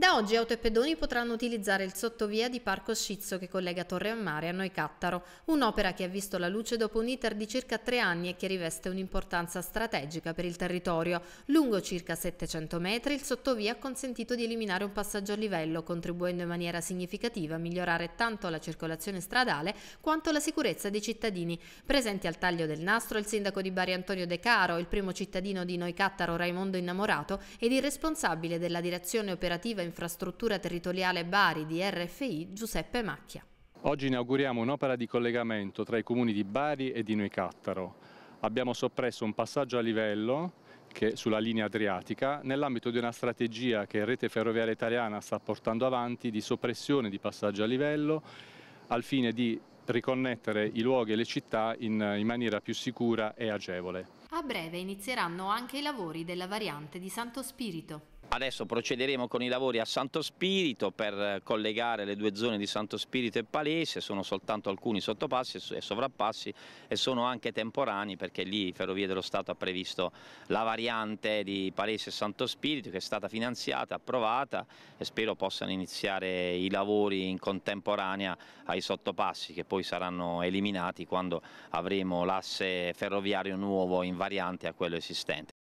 Da oggi auto e pedoni potranno utilizzare il sottovia di Parco Scizzo che collega Torre Mare a Noicattaro, un'opera che ha visto la luce dopo un iter di circa tre anni e che riveste un'importanza strategica per il territorio. Lungo circa 700 metri, il sottovia ha consentito di eliminare un passaggio a livello, contribuendo in maniera significativa a migliorare tanto la circolazione stradale quanto la sicurezza dei cittadini. Presenti al taglio del nastro il sindaco di Bari Antonio De Caro, il primo cittadino di Noicattaro Raimondo Innamorato ed il responsabile della direzione operativa in Infrastruttura Territoriale Bari di RFI Giuseppe Macchia. Oggi inauguriamo un'opera di collegamento tra i comuni di Bari e di Noicattaro. Abbiamo soppresso un passaggio a livello che, sulla linea adriatica nell'ambito di una strategia che Rete Ferroviaria Italiana sta portando avanti di soppressione di passaggio a livello al fine di riconnettere i luoghi e le città in, in maniera più sicura e agevole. A breve inizieranno anche i lavori della variante di Santo Spirito. Adesso procederemo con i lavori a Santo Spirito per collegare le due zone di Santo Spirito e Palese, sono soltanto alcuni sottopassi e sovrappassi e sono anche temporanei perché lì Ferrovie dello Stato ha previsto la variante di Palese e Santo Spirito che è stata finanziata, approvata e spero possano iniziare i lavori in contemporanea ai sottopassi che poi saranno eliminati quando avremo l'asse ferroviario nuovo in variante a quello esistente.